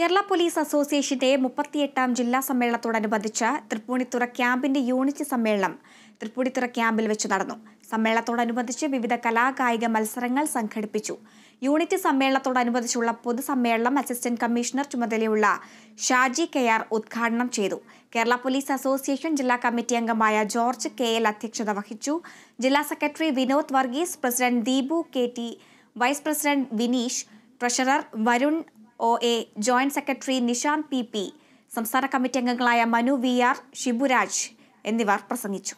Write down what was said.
Kerala police അസോസിയേഷന്റെ മുപ്പത്തിയെട്ടാം ജില്ലാ സമ്മേളനത്തോടനുബന്ധിച്ച് തൃപ്പൂണിത്തുറ ക്യാമ്പിന്റെ യൂണിറ്റ് സമ്മേളനം തൃപ്പൂണിത്തുറ ക്യാമ്പിൽ വെച്ച് നടന്നു സമ്മേളനത്തോടനുബന്ധിച്ച് വിവിധ കലാകായിക മത്സരങ്ങൾ സംഘടിപ്പിച്ചു യൂണിറ്റ് സമ്മേളനത്തോടനുബന്ധിച്ചുള്ള പൊതുസമ്മേളനം അസിസ്റ്റന്റ് കമ്മീഷണർ ചുമതലയുള്ള ഷാജി കെ ആർ ഉദ്ഘാടനം ചെയ്തു കേരള പോലീസ് അസോസിയേഷൻ ജില്ലാ കമ്മിറ്റി അംഗമായ ജോർജ് കെ എൽ അധ്യക്ഷത വഹിച്ചു ജില്ലാ secretary Vinod Varghese president Deepu K T vice president Vineesh treasurer Varun O A joint secretary Nishanth P P സംസ്ഥാന കമ്മിറ്റി അംഗങ്ങളായ മനു വി ആർ ഷിബുരാജ് എന്നിവർ പ്രസംഗിച്ചു